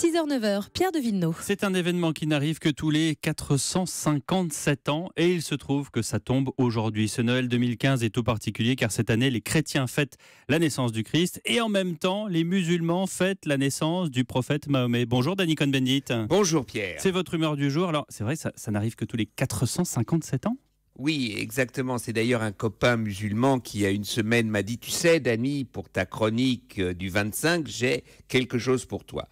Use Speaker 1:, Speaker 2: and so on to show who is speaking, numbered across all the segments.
Speaker 1: 6h-9h, Pierre de Villeneuve.
Speaker 2: C'est un événement qui n'arrive que tous les 457 ans et il se trouve que ça tombe aujourd'hui. Ce Noël 2015 est tout particulier car cette année, les chrétiens fêtent la naissance du Christ et en même temps, les musulmans fêtent la naissance du prophète Mahomet. Bonjour Danny Cohn-Bendit. Bonjour Pierre. C'est votre humeur du jour. Alors, c'est vrai, ça, n'arrive que tous les 457 ans
Speaker 1: oui, exactement. C'est d'ailleurs un copain musulman qui, il y a une semaine, m'a dit, tu sais, Dani, pour ta chronique euh, du 25, j'ai quelque chose pour toi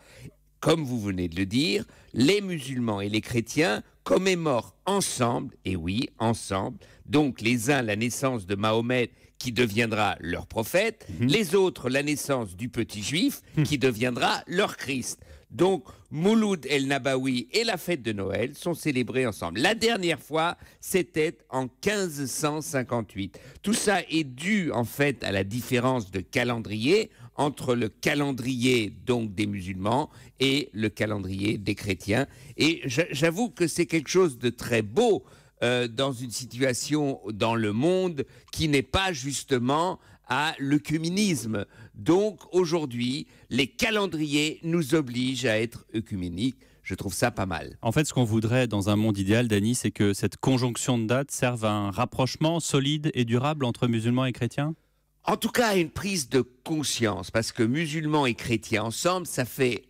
Speaker 1: comme vous venez de le dire, les musulmans et les chrétiens commémorent ensemble, et oui, ensemble, donc les uns la naissance de Mahomet qui deviendra leur prophète, mhm. les autres la naissance du petit juif mhm. qui deviendra leur Christ. Donc Mouloud el-Nabawi et la fête de Noël sont célébrés ensemble. La dernière fois, c'était en 1558. Tout ça est dû en fait à la différence de calendrier entre le calendrier donc des musulmans et le calendrier des chrétiens. Et j'avoue que c'est quelque chose de très beau euh, dans une situation dans le monde qui n'est pas justement à l'œcuménisme. Donc aujourd'hui, les calendriers nous obligent à être œcuméniques. Je trouve ça pas mal.
Speaker 2: En fait, ce qu'on voudrait dans un monde idéal, Dany, c'est que cette conjonction de dates serve à un rapprochement solide et durable entre musulmans et chrétiens
Speaker 1: en tout cas une prise de conscience, parce que musulmans et chrétiens ensemble, ça fait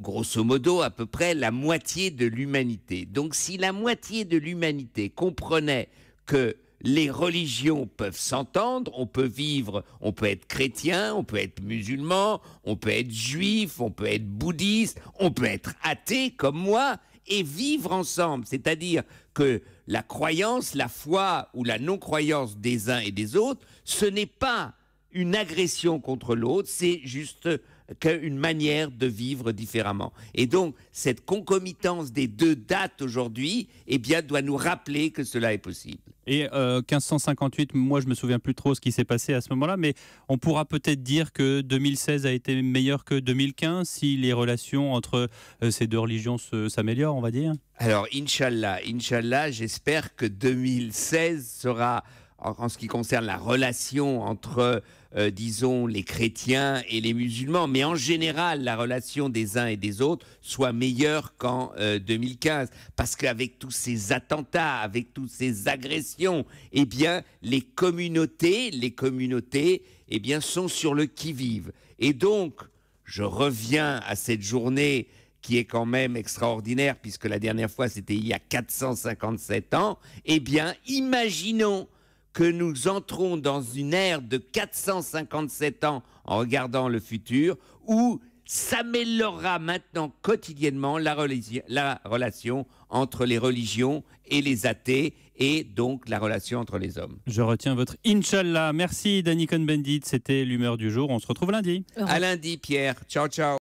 Speaker 1: grosso modo à peu près la moitié de l'humanité. Donc si la moitié de l'humanité comprenait que les religions peuvent s'entendre, on peut vivre, on peut être chrétien, on peut être musulman, on peut être juif, on peut être bouddhiste, on peut être athée comme moi, et vivre ensemble, c'est-à-dire que la croyance, la foi ou la non-croyance des uns et des autres, ce n'est pas une agression contre l'autre, c'est juste qu'une manière de vivre différemment. Et donc, cette concomitance des deux dates aujourd'hui, eh bien, doit nous rappeler que cela est possible.
Speaker 2: Et 1558, euh, moi, je me souviens plus trop ce qui s'est passé à ce moment-là, mais on pourra peut-être dire que 2016 a été meilleur que 2015 si les relations entre euh, ces deux religions s'améliorent, on va dire.
Speaker 1: Alors, inshallah, inshallah, j'espère que 2016 sera en, ce qui concerne la relation entre, euh, disons, les chrétiens et les musulmans, mais en général, la relation des uns et des autres soit meilleure qu'en 2015. Euh, Parce qu'avec tous ces attentats, avec toutes ces agressions, eh bien, les communautés, les communautés, eh bien, sont sur le qui-vive. Et donc, je reviens à cette journée qui est quand même extraordinaire, puisque la dernière fois c'était il y a 457 ans, eh bien, imaginons que nous entrons dans une ère de 457 ans en regardant le futur où s'améliorera maintenant quotidiennement la, la, relation entre les religions et les athées et donc la relation entre les hommes. Je
Speaker 2: retiens votre Inch'Allah. Merci Danny Cohn-Bendit. C'était l'humeur du jour. On se retrouve lundi.
Speaker 1: À lundi Pierre. Ciao ciao.